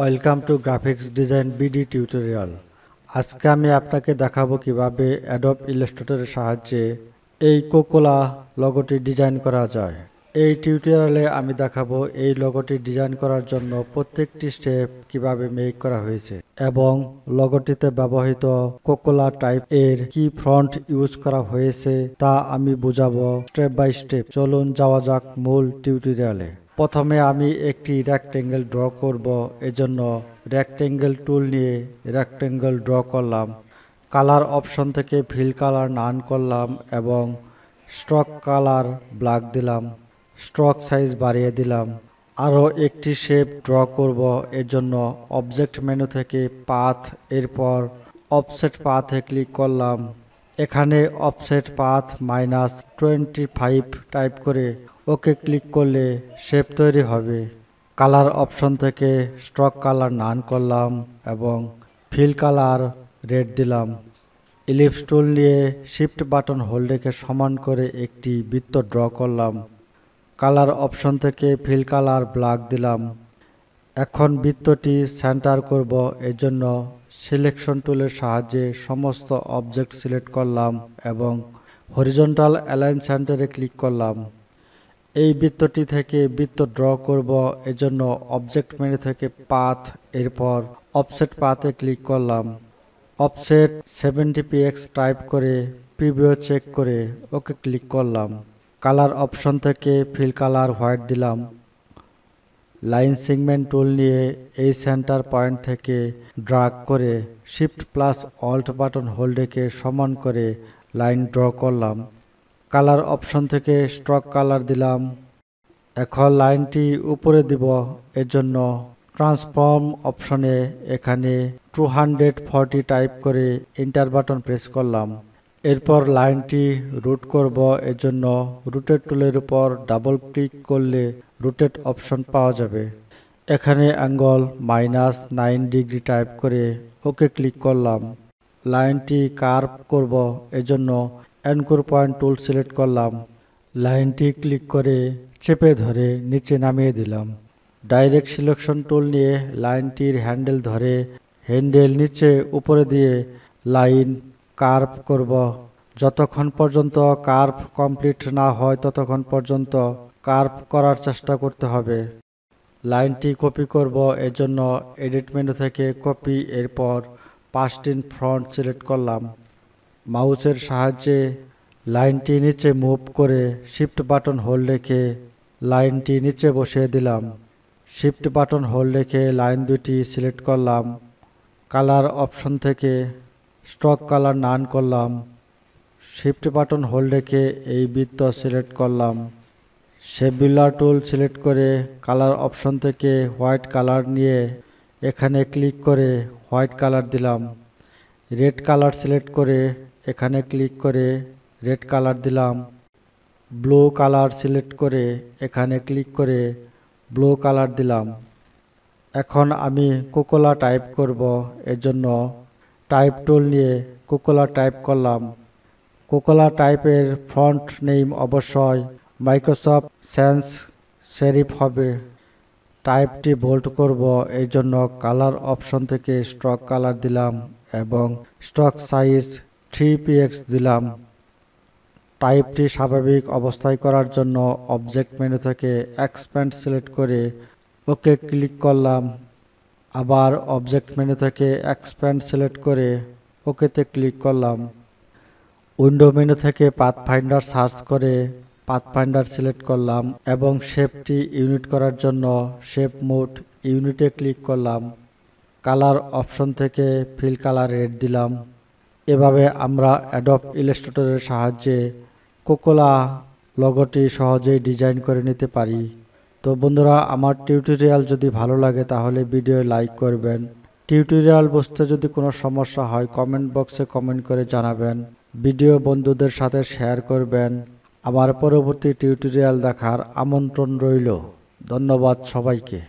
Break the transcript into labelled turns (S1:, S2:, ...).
S1: welcome to graphics design BD tutorial আজকে আমি আপনাকে দেখাবো কিভাবে অ্যাডব ইলাস্ট্রেটরের সাহায্যে এই কোকোলা লগোটি ডিজাইন করা যায় এই টিউটোরিয়ালে আমি দেখাবো এই লগোটি ডিজাইন করার জন্য প্রত্যেকটি স্টেপ কিভাবে মেক করা হয়েছে এবং লগটিতে ব্যবহৃত কোকোলা টাইপ এর কি ফ্রন্ট ইউজ করা হয়েছে তা আমি বুঝাবো স্টেপ বাই স্টেপ চলুন যাওয়া যাক মূল টিউটোরিয়ালে প্রথমে আমি একটি রেক্টেঙ্গেল ড্র করব এজন্য রেক্টেঙ্গেল টুল নিয়ে রেক্টেঙ্গেল ড্র করলাম কালার অপশন থেকে ফিল কালার নান করলাম এবং স্ট্রক কালার ব্ল্যাক দিলাম স্ট্রক সাইজ বাড়িয়ে দিলাম আরও একটি শেপ ড্র করব এর জন্য অবজেক্ট মেনু থেকে পাথ এরপর অফসেট পাথে ক্লিক করলাম এখানে offset path minus twenty five type করে ওকে ক্লিক করলে শেপ তৈরি হবে কালার অপশন থেকে স্ট্রক কালার নান করলাম এবং ফিল কালার রেড দিলাম ইলিপস টুল নিয়ে শিফট বাটন হোল্ডেকে সমান করে একটি বৃত্ত ড্র করলাম কালার অপশন থেকে ফিল কালার ব্ল্যাক দিলাম এখন বৃত্তটি সেন্টার করব এর জন্য সিলেকশন টুলের সাহায্যে সমস্ত অবজেক্ট সিলেক্ট করলাম এবং হরিজন্টাল অ্যালাইন সেন্টারে ক্লিক করলাম এই বৃত্তটি থেকে বৃত্ত ড্র করব এজন্য অবজেক্ট মেনে থেকে পাথ এরপর অফসেট পাথে ক্লিক করলাম অফসেট সেভেন্টি পিএক্স টাইপ করে প্রিভিও চেক করে ওকে ক্লিক করলাম কালার অপশন থেকে ফিল কালার হোয়াইট দিলাম লাইন সিগমেন্ট টুল নিয়ে এই সেন্টার পয়েন্ট থেকে ড্রাগ করে শিফট প্লাস অল্ট বাটন হোল্ডেকে সমান করে লাইন ড্র করলাম কালার অপশন থেকে স্ট্রক কালার দিলাম এখন লাইনটি উপরে দিব এর জন্য ট্রান্সফর্ম অপশনে এখানে টু হান্ড্রেড টাইপ করে ইন্টার বাটন প্রেস করলাম এরপর লাইনটি রুট করব এজন্য রুটের টুলের উপর ডাবল ক্লিক করলে রুটেড অপশন পাওয়া যাবে এখানে angle minus nine degree type করে ওকে ক্লিক করলাম লাইনটি কার্ভ করব এজন্য অ্যানকোর পয়েন্ট টুল সিলেক্ট করলাম লাইনটি ক্লিক করে চেপে ধরে নিচে নামিয়ে দিলাম ডাইরেক্ট সিলেকশন টুল নিয়ে লাইনটির হ্যান্ডেল ধরে হ্যান্ডেল নিচে উপরে দিয়ে লাইন কার্ভ করব যতক্ষণ পর্যন্ত কার্প কমপ্লিট না হয় ততক্ষণ পর্যন্ত কার্প করার চেষ্টা করতে হবে লাইনটি কপি করব এর জন্য এডিট মেনু থেকে কপি এরপর পাঁচটিন ফ্রন্ট সিলেক্ট করলাম মাউসের সাহায্যে লাইনটি নিচে মুভ করে শিফট বাটন হোল্ড রেখে লাইনটি নিচে বসিয়ে দিলাম শিফট বাটন হোল্ড রেখে লাইন দুটি সিলেক্ট করলাম কালার অপশন থেকে স্টক কালার নান করলাম শিফট বাটন হোল্ড রেখে এই বৃত্ত সিলেক্ট করলাম সেবিলার টুল সিলেক্ট করে কালার অপশন থেকে হোয়াইট কালার নিয়ে এখানে ক্লিক করে হোয়াইট কালার দিলাম রেড কালার সিলেক্ট করে এখানে ক্লিক করে রেড কালার দিলাম ব্লু কালার সিলেক্ট করে এখানে ক্লিক করে ব্লু কালার দিলাম এখন আমি কোকোলা টাইপ করব এর জন্য টাইপ টুল নিয়ে কোকোলা টাইপ করলাম কোকোলা টাইপের ফ্রন্ট নেম অবশ্যই মাইক্রোসফট সেন্স শেরিফ হবে টাইপটি বোল্ড করব এই জন্য কালার অপশন থেকে স্টক কালার দিলাম এবং স্টক সাইজ থ্রি পিএক্স দিলাম টাইপটি স্বাভাবিক অবস্থায় করার জন্য অবজেক্ট মেনু থেকে এক্সপ্যান্ড সিলেক্ট করে ওকে ক্লিক করলাম আবার অবজেক্ট মেনু থেকে এক্সপ্যান্ড সিলেক্ট করে ওকেতে ক্লিক করলাম উইন্ডো মেনু থেকে পাথ ফাইন্ডার সার্চ করে পাথ ফাইন্ডার সিলেক্ট করলাম এবং শেপটি ইউনিট করার জন্য শেপ মোট ইউনিটে ক্লিক করলাম কালার অপশন থেকে ফিল কালার রেড দিলাম এভাবে আমরা অ্যাডপ ইলাস্ট্রেটরের সাহায্যে কোকোলা লগটি সহজেই ডিজাইন করে নিতে পারি তো বন্ধুরা আমার টিউটোরিয়াল যদি ভালো লাগে তাহলে ভিডিও লাইক করবেন টিউটোরিয়াল বুঝতে যদি কোনো সমস্যা হয় কমেন্ট বক্সে কমেন্ট করে জানাবেন ভিডিও বন্ধুদের সাথে শেয়ার করবেন আমার পরবর্তী টিউটোরিয়াল দেখার আমন্ত্রণ রইল ধন্যবাদ সবাইকে